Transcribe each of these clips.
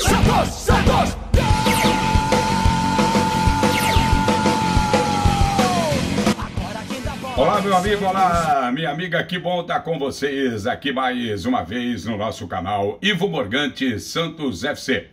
Santos, Santos! Olá, meu amigo, olá, minha amiga, que bom estar com vocês aqui mais uma vez no nosso canal Ivo Morgante Santos FC.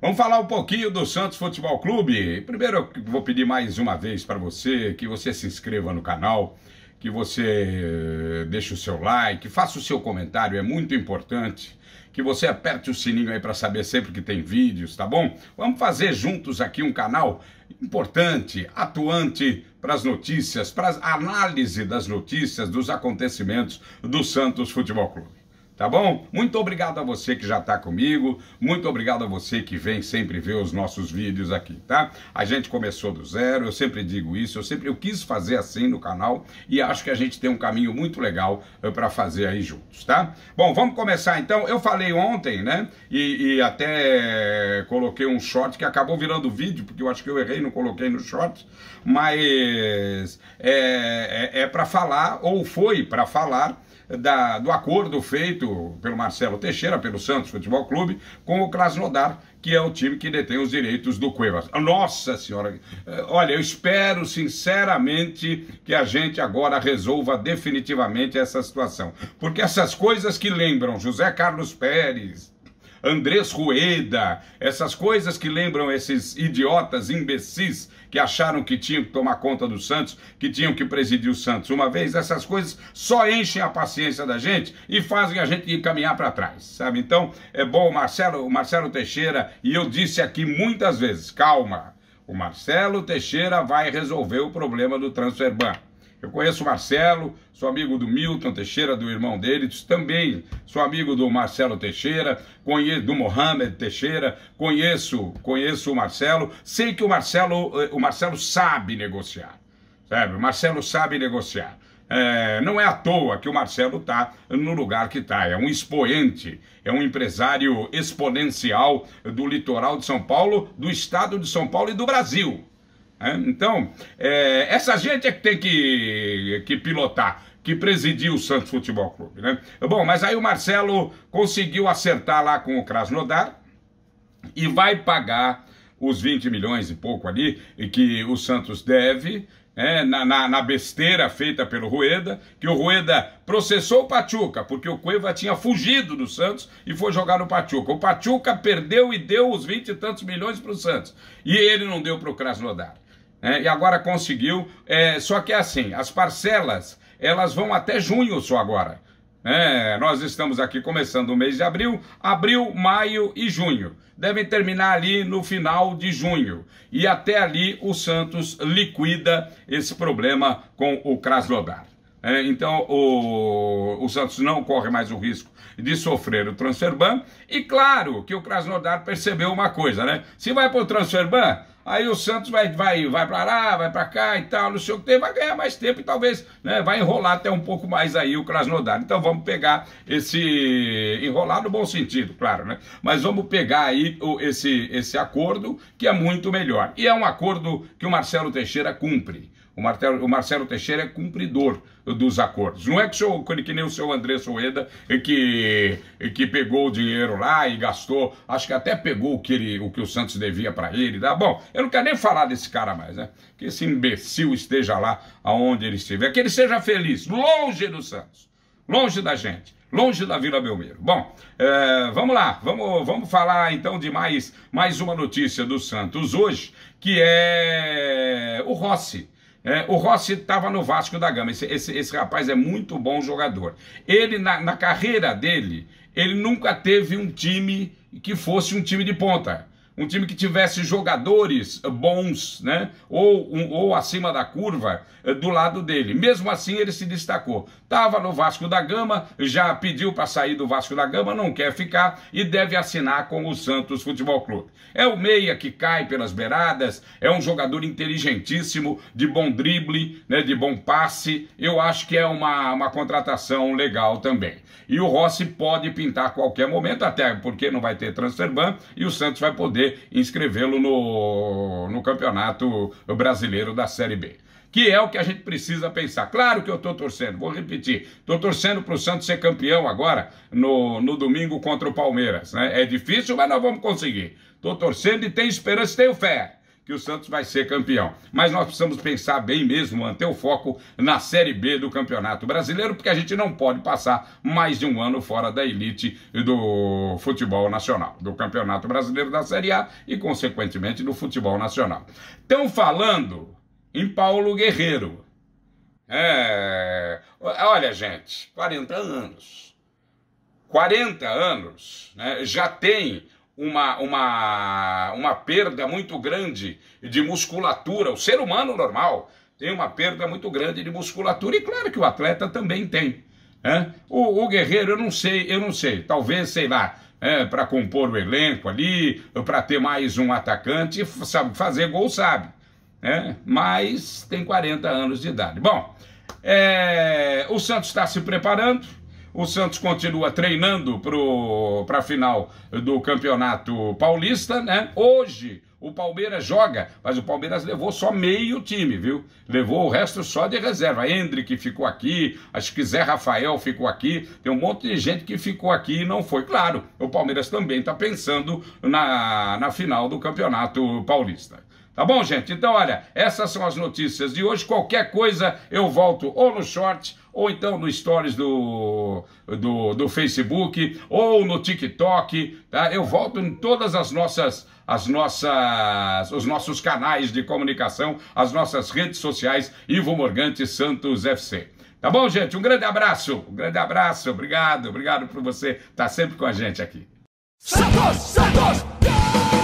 Vamos falar um pouquinho do Santos Futebol Clube. Primeiro, eu vou pedir mais uma vez para você que você se inscreva no canal, que você eh, deixe o seu like, faça o seu comentário, é muito importante que você aperte o sininho aí para saber sempre que tem vídeos, tá bom? Vamos fazer juntos aqui um canal importante, atuante para as notícias, para a análise das notícias, dos acontecimentos do Santos Futebol Clube. Tá bom? Muito obrigado a você que já está comigo, muito obrigado a você que vem sempre ver os nossos vídeos aqui, tá? A gente começou do zero, eu sempre digo isso, eu sempre eu quis fazer assim no canal e acho que a gente tem um caminho muito legal eh, para fazer aí juntos, tá? Bom, vamos começar então. Eu falei ontem, né? E, e até coloquei um short que acabou virando vídeo, porque eu acho que eu errei, não coloquei no short, mas eh, é, é, é para falar, ou foi para falar, da, do acordo feito feito pelo Marcelo Teixeira, pelo Santos Futebol Clube, com o Krasnodar, que é o time que detém os direitos do Cuevas. Nossa Senhora! Eh, olha, eu espero sinceramente que a gente agora resolva definitivamente essa situação. Porque essas coisas que lembram José Carlos Pérez, Andrés Rueda, essas coisas que lembram esses idiotas imbecis que acharam que tinham que tomar conta do Santos, que tinham que presidir o Santos. Uma vez, essas coisas só enchem a paciência da gente e fazem a gente caminhar para trás, sabe? Então, é bom, o Marcelo, o Marcelo Teixeira, e eu disse aqui muitas vezes, calma, o Marcelo Teixeira vai resolver o problema do transfer ban. Eu conheço o Marcelo, sou amigo do Milton Teixeira, do irmão dele, também sou amigo do Marcelo Teixeira, conheço do Mohamed Teixeira, conheço, conheço o Marcelo, sei que o Marcelo, eh, o Marcelo sabe negociar. Sabe? O Marcelo sabe negociar. É, não é à toa que o Marcelo está no lugar que está. É um expoente, é um empresário exponencial do litoral de São Paulo, do estado de São Paulo e do Brasil. Né? Então, é, essa gente é que tem que, que pilotar, que presidiu o Santos Futebol Clube. Né? Bom, mas aí o Marcelo conseguiu acertar lá com o Krasnodar e vai pagar os 20 milhões e pouco ali que o Santos deve. É, na, na, na, besteira feita pelo Rueda, que o Rueda processou o Pachuca, porque o Cueva tinha fugido do Santos e foi jogar no Pachuca. O Pachuca perdeu e deu os 20 e tantos milhões para o Santos. E ele não deu para o Krasnodar. É, e agora conseguiu. É, só que é assim, as parcelas elas vão até junho só agora. É, nós estamos aqui começando o mês de abril, abril, maio e junho. Devem terminar ali no final de junho. E até ali o Santos liquida esse problema com o Krasnodar. É, então o, o Santos não corre mais o risco de sofrer o transfer ban. E claro que o Krasnodar percebeu uma coisa, né? Se vai para o transfer ban, Aí o Santos vai, vai, vai para lá, vai para cá e tal, não sei o que tem, vai ganhar mais tempo e talvez né, vai enrolar até um pouco mais aí o Krasnodar. Então vamos pegar esse. enrolar no bom sentido, claro, né? Mas vamos pegar aí o, esse, esse acordo que é muito melhor. E é um acordo que o Marcelo Teixeira cumpre. O, Martelo, o Marcelo Teixeira é cumpridor dos acordos. Não é que, seu, que nem o seu André Soeda é que, é que pegou o dinheiro lá e gastou, acho que até pegou o que, ele, o, que o Santos devia para ele. Tá? Bom, eu não quero nem falar desse cara mais, né? Que esse imbecil esteja lá aonde ele estiver, que ele seja feliz, longe do Santos, longe da gente longe da Vila Belmiro. Bom, é, vamos lá, vamos, vamos falar então de mais, mais uma notícia do Santos hoje, que é o Rossi. É, o Rossi estava no Vasco da Gama. Esse, esse, esse, rapaz é muito bom jogador. Ele, na, na carreira dele, ele nunca teve um time que fosse um time de ponta um time que tivesse jogadores eh, bons, né? Ou, um, ou acima da curva eh, do lado dele. Mesmo assim, ele se destacou. Estava no Vasco da Gama, já pediu para sair do Vasco da Gama, não quer ficar e deve assinar com o Santos Futebol Clube. É o meia que cai pelas beiradas, é um jogador inteligentíssimo, de bom drible, né? De bom passe. Eu acho que é uma, uma contratação legal também. E o Rossi pode pintar a qualquer momento, até porque não vai ter transfer ban e o Santos vai poder poder inscrevê-lo no, no Campeonato Brasileiro da Série B que é o que a gente precisa pensar. Claro que eu estou torcendo, vou repetir, estou torcendo para o Santos ser campeão agora no, no domingo contra o Palmeiras. Né? É difícil, mas nós vamos conseguir. Estou torcendo e tenho esperança, tenho fé que o Santos vai ser campeão. Mas nós precisamos pensar bem mesmo, manter o foco na Série B do Campeonato Brasileiro, porque a gente não pode passar mais de um ano fora da elite do futebol nacional, do Campeonato Brasileiro da Série A e, consequentemente, do futebol nacional. Estão falando em Paulo Guerreiro. É... Olha, gente, 40 anos. 40 anos né, já tem uma, uma, uma perda muito grande de musculatura. O ser humano normal tem uma perda muito grande de musculatura, e claro que o atleta também tem. Né? O, o guerreiro, eu não sei, eu não sei, talvez, sei lá, é, né, para compor o elenco ali, para ter mais um atacante, sabe, fazer gol sabe, né? mas tem 40 anos de idade. Bom, é, o Santos está se preparando, o Santos continua treinando para a final do Campeonato Paulista, né? Hoje o Palmeiras joga, mas o Palmeiras levou só meio time, viu? Levou o resto só de reserva. Hendrick ficou aqui, acho que Zé Rafael ficou aqui, tem um monte de gente que ficou aqui e não foi. Claro, o Palmeiras também está pensando na, na final do Campeonato Paulista. Tá bom, gente? Então, olha, essas são as notícias de hoje. Qualquer coisa, eu volto ou no short ou então no stories do, do, do Facebook, ou no TikTok, tá? Eu volto em todas as nossas as nossas, os nossos canais de comunicação, as nossas redes sociais, Ivo Morgante Santos FC. Tá bom, gente? Um grande abraço, um grande abraço, obrigado, obrigado por você estar sempre com a gente aqui. Santos, Santos,